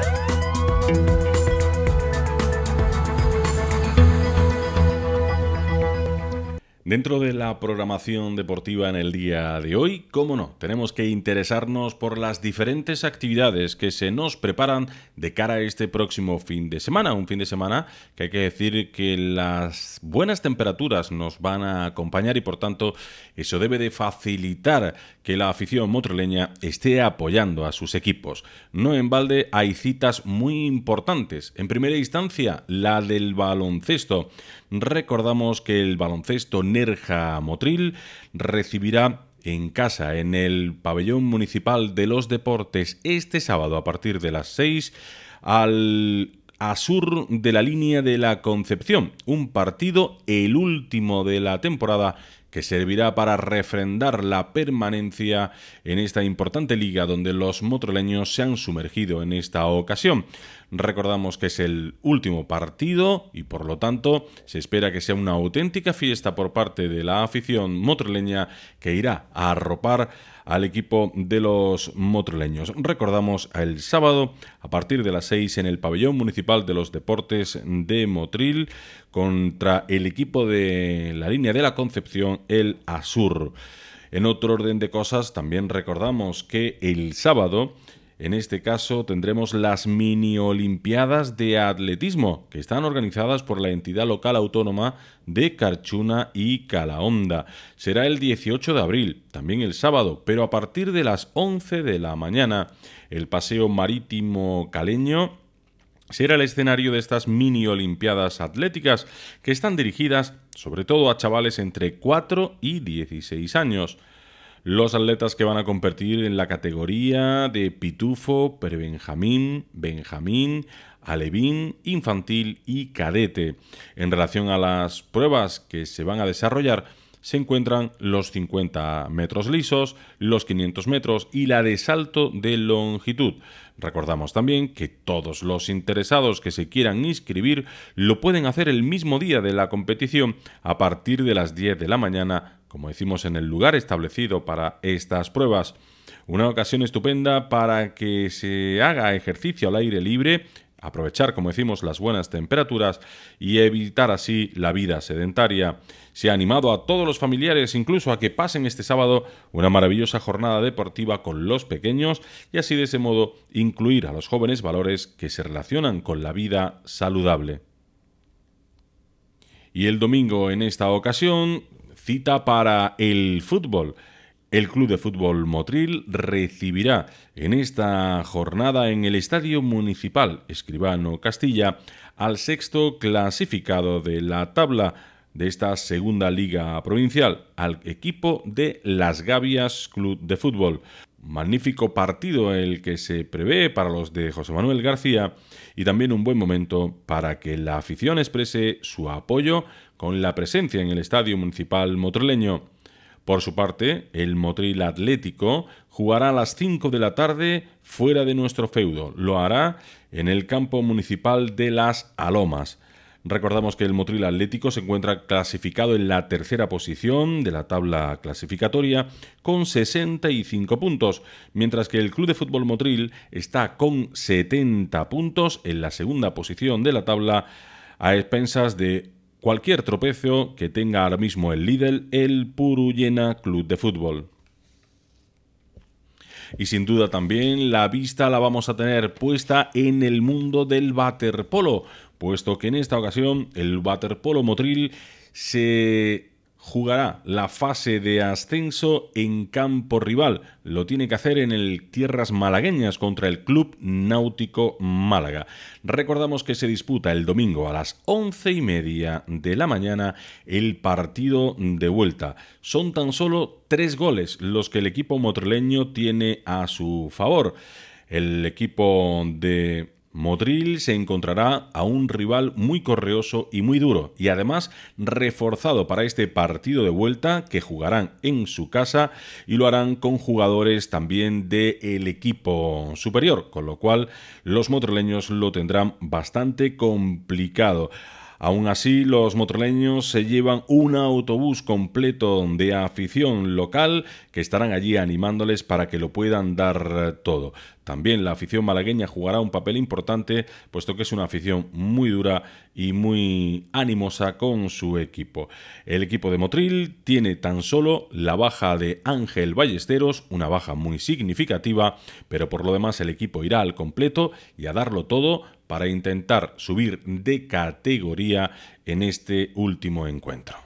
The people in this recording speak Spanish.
Thank you. Dentro de la programación deportiva en el día de hoy, cómo no, tenemos que interesarnos por las diferentes actividades que se nos preparan de cara a este próximo fin de semana. Un fin de semana que hay que decir que las buenas temperaturas nos van a acompañar y por tanto eso debe de facilitar que la afición motroleña esté apoyando a sus equipos. No en balde hay citas muy importantes. En primera instancia, la del baloncesto. Recordamos que el baloncesto Erja Motril recibirá en casa, en el Pabellón Municipal de los Deportes, este sábado a partir de las 6 al a sur de la línea de la Concepción, un partido, el último de la temporada, que servirá para refrendar la permanencia en esta importante liga donde los motroleños se han sumergido en esta ocasión. Recordamos que es el último partido y por lo tanto se espera que sea una auténtica fiesta por parte de la afición motroleña que irá a arropar al equipo de los motroleños. Recordamos el sábado a partir de las 6 en el pabellón municipal de los deportes de Motril contra el equipo de la línea de la Concepción el Asur. En otro orden de cosas, también recordamos que el sábado en este caso tendremos las mini Olimpiadas de Atletismo, que están organizadas por la entidad local autónoma de Carchuna y Calahonda. Será el 18 de abril, también el sábado, pero a partir de las 11 de la mañana, el Paseo Marítimo Caleño será el escenario de estas mini Olimpiadas Atléticas, que están dirigidas sobre todo a chavales entre 4 y 16 años. Los atletas que van a competir en la categoría de pitufo, prebenjamín, benjamín, alevín, infantil y cadete. En relación a las pruebas que se van a desarrollar, se encuentran los 50 metros lisos, los 500 metros y la de salto de longitud. Recordamos también que todos los interesados que se quieran inscribir lo pueden hacer el mismo día de la competición a partir de las 10 de la mañana, como decimos en el lugar establecido para estas pruebas. Una ocasión estupenda para que se haga ejercicio al aire libre aprovechar, como decimos, las buenas temperaturas y evitar así la vida sedentaria. Se ha animado a todos los familiares incluso a que pasen este sábado una maravillosa jornada deportiva con los pequeños y así de ese modo incluir a los jóvenes valores que se relacionan con la vida saludable. Y el domingo en esta ocasión cita para el fútbol. El Club de Fútbol Motril recibirá en esta jornada en el Estadio Municipal Escribano Castilla al sexto clasificado de la tabla de esta segunda liga provincial, al equipo de Las Gavias Club de Fútbol. Magnífico partido el que se prevé para los de José Manuel García y también un buen momento para que la afición exprese su apoyo con la presencia en el Estadio Municipal Motrileño. Por su parte, el Motril Atlético jugará a las 5 de la tarde fuera de nuestro feudo. Lo hará en el campo municipal de Las Alomas. Recordamos que el Motril Atlético se encuentra clasificado en la tercera posición de la tabla clasificatoria con 65 puntos, mientras que el Club de Fútbol Motril está con 70 puntos en la segunda posición de la tabla a expensas de cualquier tropezo que tenga ahora mismo el líder el Purullena Club de Fútbol. Y sin duda también la vista la vamos a tener puesta en el mundo del waterpolo, puesto que en esta ocasión el waterpolo motril se jugará la fase de ascenso en campo rival. Lo tiene que hacer en el Tierras Malagueñas contra el Club Náutico Málaga. Recordamos que se disputa el domingo a las once y media de la mañana el partido de vuelta. Son tan solo tres goles los que el equipo motrileño tiene a su favor. El equipo de Motril se encontrará a un rival muy correoso y muy duro, y además reforzado para este partido de vuelta que jugarán en su casa y lo harán con jugadores también del equipo superior, con lo cual los motrileños lo tendrán bastante complicado. Aún así, los motroleños se llevan un autobús completo de afición local que estarán allí animándoles para que lo puedan dar todo. También la afición malagueña jugará un papel importante, puesto que es una afición muy dura y muy animosa con su equipo. El equipo de Motril tiene tan solo la baja de Ángel Ballesteros, una baja muy significativa, pero por lo demás el equipo irá al completo y a darlo todo para intentar subir de categoría en este último encuentro.